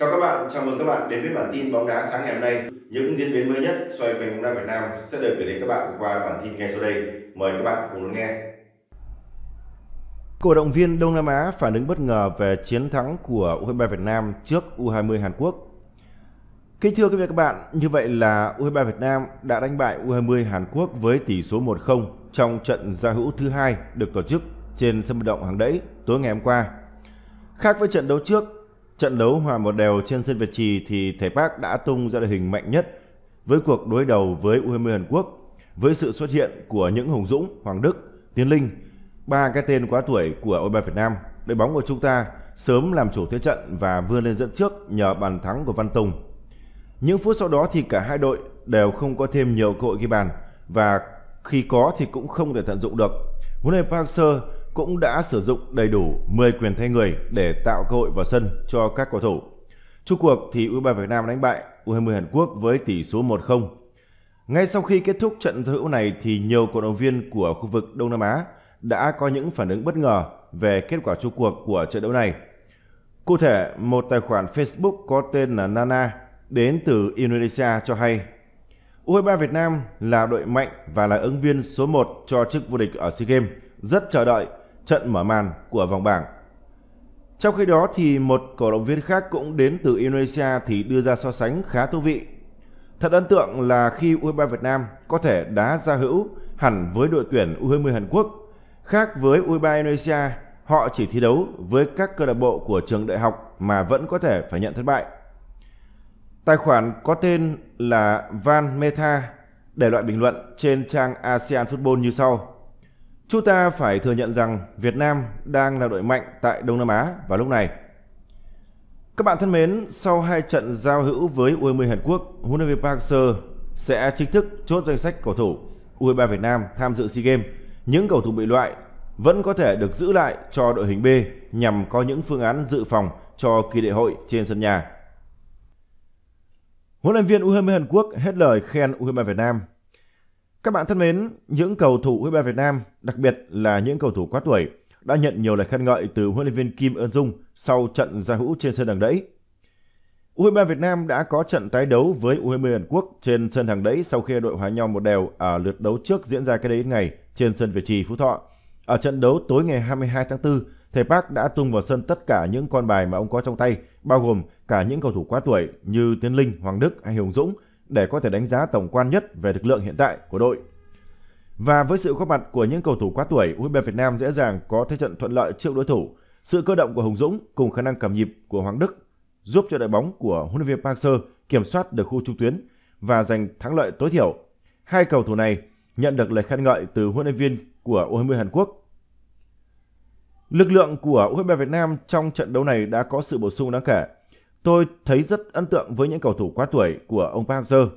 Chào các bạn, chào mừng các bạn đến với bản tin bóng đá sáng ngày hôm nay. Những diễn biến mới nhất xoay quanh bóng đá Việt Nam sẽ được gửi đến các bạn qua bản tin ngay sau đây. Mời các bạn cùng lắng nghe. Cổ động viên Đông Nam Á phản ứng bất ngờ về chiến thắng của U23 Việt Nam trước U20 Hàn Quốc. Kính thưa quý vị các bạn, như vậy là U23 Việt Nam đã đánh bại U20 Hàn Quốc với tỷ số 1-0 trong trận giao hữu thứ hai được tổ chức trên sân vận động Hàng Đẫy tối ngày hôm qua. Khác với trận đấu trước, Trận đấu hòa một đều trên sân Việt Trì thì Thể Park đã tung ra đội hình mạnh nhất với cuộc đối đầu với U20 Hàn Quốc với sự xuất hiện của những Hùng Dũng, Hoàng Đức, Tiến Linh, ba cái tên quá tuổi của U23 Việt Nam. Đội bóng của chúng ta sớm làm chủ thế trận và vươn lên dẫn trước nhờ bàn thắng của Văn Tùng. Những phút sau đó thì cả hai đội đều không có thêm nhiều cơ hội ghi bàn và khi có thì cũng không thể tận dụng được. Huấn luyện Park seo cũng đã sử dụng đầy đủ 10 quyền thay người để tạo cơ hội vào sân cho các cầu thủ. Chung cuộc thì U23 Việt Nam đánh bại U20 Hàn Quốc với tỷ số 1-0. Ngay sau khi kết thúc trận giao hữu này thì nhiều cổ động viên của khu vực Đông Nam Á đã có những phản ứng bất ngờ về kết quả chung cuộc của trận đấu này. Cụ thể, một tài khoản Facebook có tên là Nana đến từ Indonesia cho hay U23 Việt Nam là đội mạnh và là ứng viên số 1 cho chức vô địch ở SEA Games. Rất chờ đợi trận mở màn của vòng bảng. Trong khi đó thì một cổ động viên khác cũng đến từ Indonesia thì đưa ra so sánh khá thú vị. Thật ấn tượng là khi U23 Việt Nam có thể đá ra hữu hẳn với đội tuyển U20 Hàn Quốc. Khác với U23 Indonesia, họ chỉ thi đấu với các câu lạc bộ của trường đại học mà vẫn có thể phải nhận thất bại. Tài khoản có tên là Van Meta để loại bình luận trên trang ASEAN Football như sau. Chúng ta phải thừa nhận rằng Việt Nam đang là đội mạnh tại Đông Nam Á vào lúc này. Các bạn thân mến, sau hai trận giao hữu với U20 Hàn Quốc, huấn luyện viên Park Hang-seo sẽ chính thức chốt danh sách cầu thủ U23 Việt Nam tham dự SEA Games. Những cầu thủ bị loại vẫn có thể được giữ lại cho đội hình B nhằm có những phương án dự phòng cho kỳ đại hội trên sân nhà. Huấn luyện viên U20 Hàn Quốc hết lời khen U23 Việt Nam các bạn thân mến, những cầu thủ U23 Việt Nam, đặc biệt là những cầu thủ quá tuổi, đã nhận nhiều lời khen ngợi từ huấn luyện viên Kim Ân Dung sau trận giao hữu trên sân hàng đẫy. U23 Việt Nam đã có trận tái đấu với U20 Hàn Quốc trên sân hàng đẫy sau khi đội hòa nhau một đều ở lượt đấu trước diễn ra cái đấy ngày trên sân Việt Trì Phú Thọ. Ở trận đấu tối ngày 22 tháng 4, thầy Park đã tung vào sân tất cả những con bài mà ông có trong tay, bao gồm cả những cầu thủ quá tuổi như Tiến Linh, Hoàng Đức hay Hùng Dũng để có thể đánh giá tổng quan nhất về lực lượng hiện tại của đội. Và với sự góp mặt của những cầu thủ quá tuổi, u Việt Nam dễ dàng có thế trận thuận lợi trước đối thủ. Sự cơ động của Hùng Dũng cùng khả năng cầm nhịp của Hoàng Đức giúp cho đội bóng của huấn luyện viên Park Seo kiểm soát được khu trung tuyến và giành thắng lợi tối thiểu. Hai cầu thủ này nhận được lời khen ngợi từ huấn luyện viên của U20 Hàn Quốc. Lực lượng của U23 Việt Nam trong trận đấu này đã có sự bổ sung đáng kể. Tôi thấy rất ấn tượng với những cầu thủ quá tuổi của ông Park Hang-seo.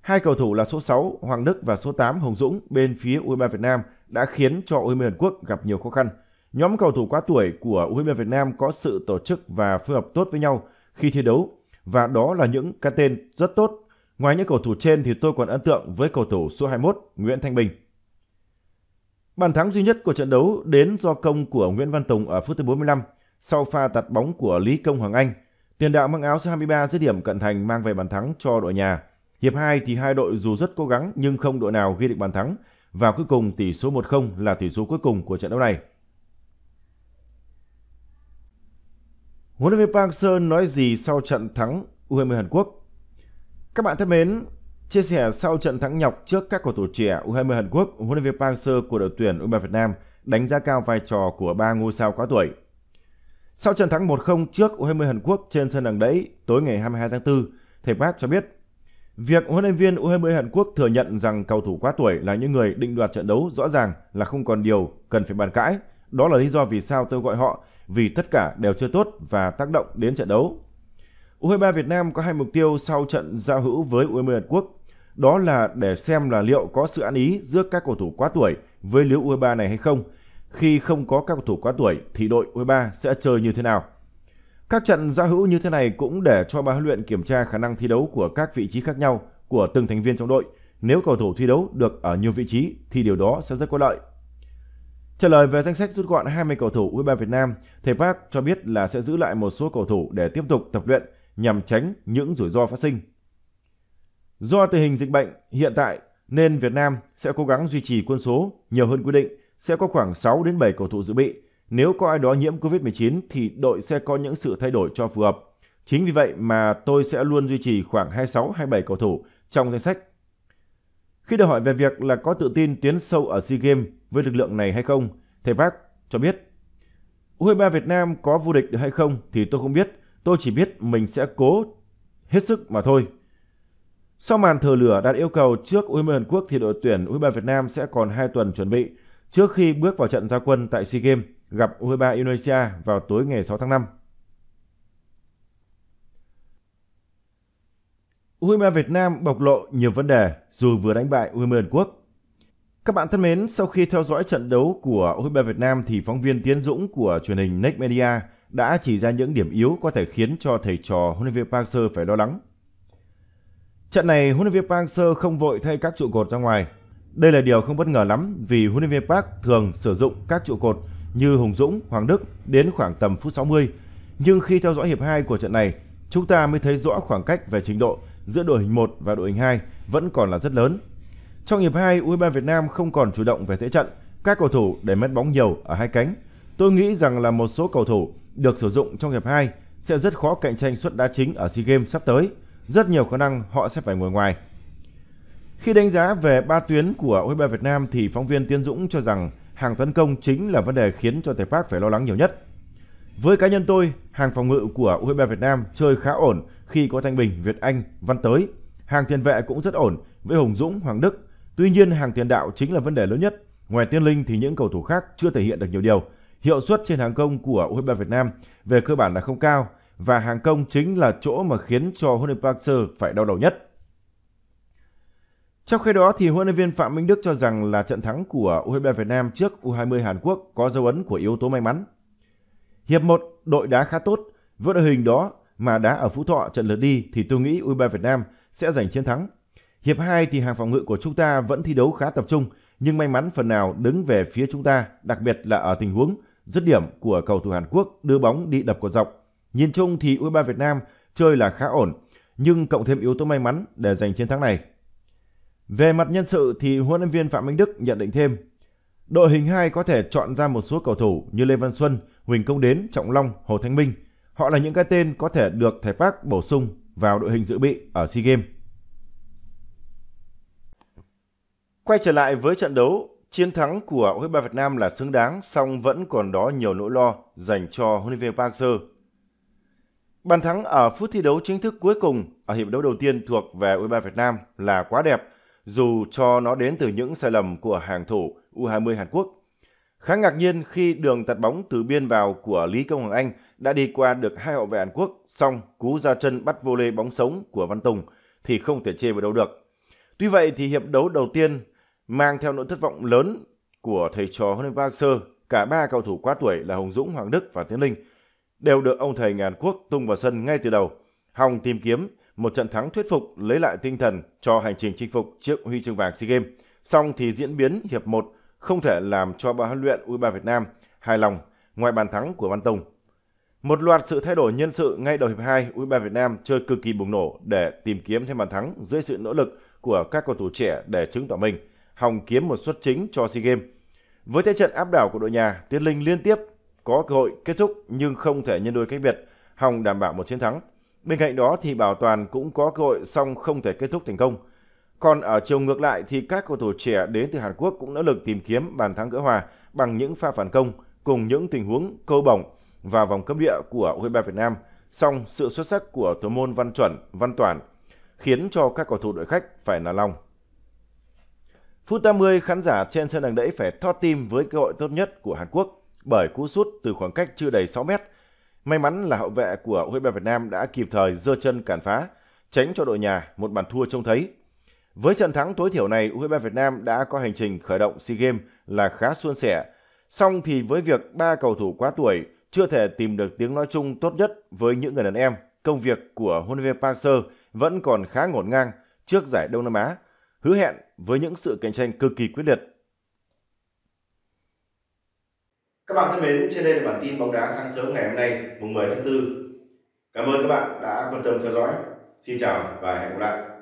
Hai cầu thủ là số 6 Hoàng Đức và số 8 Hồng Dũng bên phía U23 Việt Nam đã khiến cho U23 Hàn Quốc gặp nhiều khó khăn. Nhóm cầu thủ quá tuổi của U23 Việt Nam có sự tổ chức và phối hợp tốt với nhau khi thi đấu và đó là những cái tên rất tốt. Ngoài những cầu thủ trên thì tôi còn ấn tượng với cầu thủ số 21 Nguyễn Thanh Bình. Bàn thắng duy nhất của trận đấu đến do công của Nguyễn Văn Tùng ở phút thứ 45 sau pha tạt bóng của Lý Công Hoàng Anh – Tiền đạo mang áo C23 dứt điểm cận thành mang về bàn thắng cho đội nhà. Hiệp 2 thì hai đội dù rất cố gắng nhưng không đội nào ghi được bàn thắng và cuối cùng tỷ số 1-0 là tỷ số cuối cùng của trận đấu này. Huấn luyện viên Park hang nói gì sau trận thắng U20 Hàn Quốc? Các bạn thân mến, chia sẻ sau trận thắng nhọc trước các cầu thủ trẻ U20 Hàn Quốc, huấn luyện viên Park hang của đội tuyển U23 Việt Nam đánh giá cao vai trò của ba ngôi sao quá tuổi sau trận thắng 1-0 trước U20 Hàn Quốc trên sân đằng đẫy tối ngày 22 tháng 4, thầy Park cho biết Việc huấn luyện viên U20 Hàn Quốc thừa nhận rằng cầu thủ quá tuổi là những người định đoạt trận đấu rõ ràng là không còn điều cần phải bàn cãi. Đó là lý do vì sao tôi gọi họ vì tất cả đều chưa tốt và tác động đến trận đấu. U23 Việt Nam có hai mục tiêu sau trận giao hữu với U20 Hàn Quốc. Đó là để xem là liệu có sự ăn ý giữa các cầu thủ quá tuổi với lứa U23 này hay không – khi không có các cầu thủ quá tuổi thì đội U23 sẽ chơi như thế nào. Các trận giao hữu như thế này cũng để cho ban huấn luyện kiểm tra khả năng thi đấu của các vị trí khác nhau của từng thành viên trong đội. Nếu cầu thủ thi đấu được ở nhiều vị trí thì điều đó sẽ rất có lợi. Trả lời về danh sách rút gọn 20 cầu thủ U23 Việt Nam, thầy Park cho biết là sẽ giữ lại một số cầu thủ để tiếp tục tập luyện nhằm tránh những rủi ro phát sinh. Do tình hình dịch bệnh hiện tại nên Việt Nam sẽ cố gắng duy trì quân số nhiều hơn quy định sẽ có khoảng 6 đến 7 cầu thủ dự bị. Nếu có ai đó nhiễm Covid-19 thì đội sẽ có những sự thay đổi cho phù hợp. Chính vì vậy mà tôi sẽ luôn duy trì khoảng 26-27 cầu thủ trong danh sách. Khi được hỏi về việc là có tự tin tiến sâu ở SEA Games với lực lượng này hay không, thầy Park cho biết U23 Việt Nam có vô địch được hay không thì tôi không biết, tôi chỉ biết mình sẽ cố hết sức mà thôi. Sau màn thờ lửa đạt yêu cầu trước U23 Hàn Quốc thì đội tuyển U23 Việt Nam sẽ còn 2 tuần chuẩn bị trước khi bước vào trận gia quân tại SEA Games gặp U23 Indonesia vào tối ngày 6 tháng 5. U23 Việt Nam bộc lộ nhiều vấn đề dù vừa đánh bại U23 Hàn Quốc. Các bạn thân mến, sau khi theo dõi trận đấu của U23 Việt Nam thì phóng viên Tiến Dũng của truyền hình Next Media đã chỉ ra những điểm yếu có thể khiến cho thầy trò huấn luyện viên Park Seo phải lo lắng. Trận này huấn luyện viên Park Seo không vội thay các trụ cột ra ngoài đây là điều không bất ngờ lắm vì huấn luyện viên Park thường sử dụng các trụ cột như Hùng Dũng, Hoàng Đức đến khoảng tầm phút 60. Nhưng khi theo dõi hiệp 2 của trận này, chúng ta mới thấy rõ khoảng cách về trình độ giữa đội hình 1 và đội hình 2 vẫn còn là rất lớn. Trong hiệp 2, U23 Việt Nam không còn chủ động về thế trận, các cầu thủ để mất bóng nhiều ở hai cánh. Tôi nghĩ rằng là một số cầu thủ được sử dụng trong hiệp 2 sẽ rất khó cạnh tranh suất đá chính ở SEA Games sắp tới. Rất nhiều khả năng họ sẽ phải ngồi ngoài. Khi đánh giá về ba tuyến của U23 Việt Nam thì phóng viên Tiến Dũng cho rằng hàng tấn công chính là vấn đề khiến cho Tây Park phải lo lắng nhiều nhất. Với cá nhân tôi, hàng phòng ngự của U23 Việt Nam chơi khá ổn khi có Thanh Bình, Việt Anh, Văn Tới. Hàng tiền vệ cũng rất ổn với Hùng Dũng, Hoàng Đức. Tuy nhiên hàng tiền đạo chính là vấn đề lớn nhất. Ngoài Tiên Linh thì những cầu thủ khác chưa thể hiện được nhiều điều. Hiệu suất trên hàng công của U23 Việt Nam về cơ bản là không cao và hàng công chính là chỗ mà khiến cho Hunnenberger phải đau đầu nhất. Trong khi đó, thì huấn luyện viên Phạm Minh Đức cho rằng là trận thắng của U23 Việt Nam trước U20 Hàn Quốc có dấu ấn của yếu tố may mắn. Hiệp 1, đội đá khá tốt. Với đội hình đó mà đá ở Phú Thọ trận lượt đi thì tôi nghĩ U23 Việt Nam sẽ giành chiến thắng. Hiệp 2 thì hàng phòng ngự của chúng ta vẫn thi đấu khá tập trung, nhưng may mắn phần nào đứng về phía chúng ta, đặc biệt là ở tình huống dứt điểm của cầu thủ Hàn Quốc đưa bóng đi đập cột dọc. Nhìn chung thì U23 Việt Nam chơi là khá ổn, nhưng cộng thêm yếu tố may mắn để giành chiến thắng này. Về mặt nhân sự thì huấn luyện viên Phạm Minh Đức nhận định thêm, đội hình 2 có thể chọn ra một số cầu thủ như Lê Văn Xuân, Huỳnh Công Đến, Trọng Long, Hồ Thanh Minh. Họ là những cái tên có thể được thầy Park bổ sung vào đội hình dự bị ở SEA Games. Quay trở lại với trận đấu, chiến thắng của U23 Việt Nam là xứng đáng, song vẫn còn đó nhiều nỗi lo dành cho huấn luyện viên Park seo Bàn thắng ở phút thi đấu chính thức cuối cùng ở hiệp đấu đầu tiên thuộc về U23 Việt Nam là quá đẹp dù cho nó đến từ những sai lầm của hàng thủ U20 Hàn Quốc. Khá ngạc nhiên khi đường tạt bóng từ biên vào của Lý Công Hoàng Anh đã đi qua được hai hậu vệ Hàn Quốc, xong cú ra chân bắt vô lê bóng sống của Văn Tùng thì không thể chê vào đâu được. Tuy vậy thì hiệp đấu đầu tiên mang theo nỗi thất vọng lớn của thầy trò huấn luyện viên Sơ, cả ba cầu thủ quá tuổi là Hồng Dũng, Hoàng Đức và Tiến Linh đều được ông thầy Hàn Quốc tung vào sân ngay từ đầu. Hòng tìm kiếm một trận thắng thuyết phục lấy lại tinh thần cho hành trình chinh phục chiếc huy chương vàng SEA Games. Song thì diễn biến hiệp 1 không thể làm cho ban huấn luyện U23 Việt Nam hài lòng ngoài bàn thắng của Văn Tùng. Một loạt sự thay đổi nhân sự ngay đầu hiệp 2, U23 Việt Nam chơi cực kỳ bùng nổ để tìm kiếm thêm bàn thắng dưới sự nỗ lực của các cầu thủ trẻ để chứng tỏ mình, hòng kiếm một suất chính cho SEA Games. Với thế trận áp đảo của đội nhà, Tiến Linh liên tiếp có cơ hội kết thúc nhưng không thể nhân đôi cách biệt, hòng đảm bảo một chiến thắng. Bên cạnh đó thì Bảo Toàn cũng có cơ hội song không thể kết thúc thành công. Còn ở chiều ngược lại thì các cầu thủ trẻ đến từ Hàn Quốc cũng nỗ lực tìm kiếm bàn thắng gỡ hòa bằng những pha phản công cùng những tình huống câu bổng và vòng cấm địa của U23 Việt Nam. Song sự xuất sắc của thủ môn Văn Chuẩn, Văn Toàn khiến cho các cầu thủ đội khách phải nản lòng. Phút 80, khán giả trên sân đằng đẫy phải thót tim với cơ hội tốt nhất của Hàn Quốc bởi cú sút từ khoảng cách chưa đầy 6 mét – May mắn là hậu vệ của u Việt Nam đã kịp thời dơ chân cản phá, tránh cho đội nhà một bàn thua trông thấy. Với trận thắng tối thiểu này, U23 Việt Nam đã có hành trình khởi động SEA Games là khá suôn sẻ. Song thì với việc ba cầu thủ quá tuổi chưa thể tìm được tiếng nói chung tốt nhất với những người đàn em, công việc của huấn luyện Park Seo vẫn còn khá ngổn ngang trước giải Đông Nam Á, hứa hẹn với những sự cạnh tranh cực kỳ quyết liệt Các bạn thân mến, trên đây là bản tin bóng đá sáng sớm ngày hôm nay, mùng 10 tháng 4. Cảm ơn các bạn đã quan tâm theo dõi. Xin chào và hẹn gặp lại.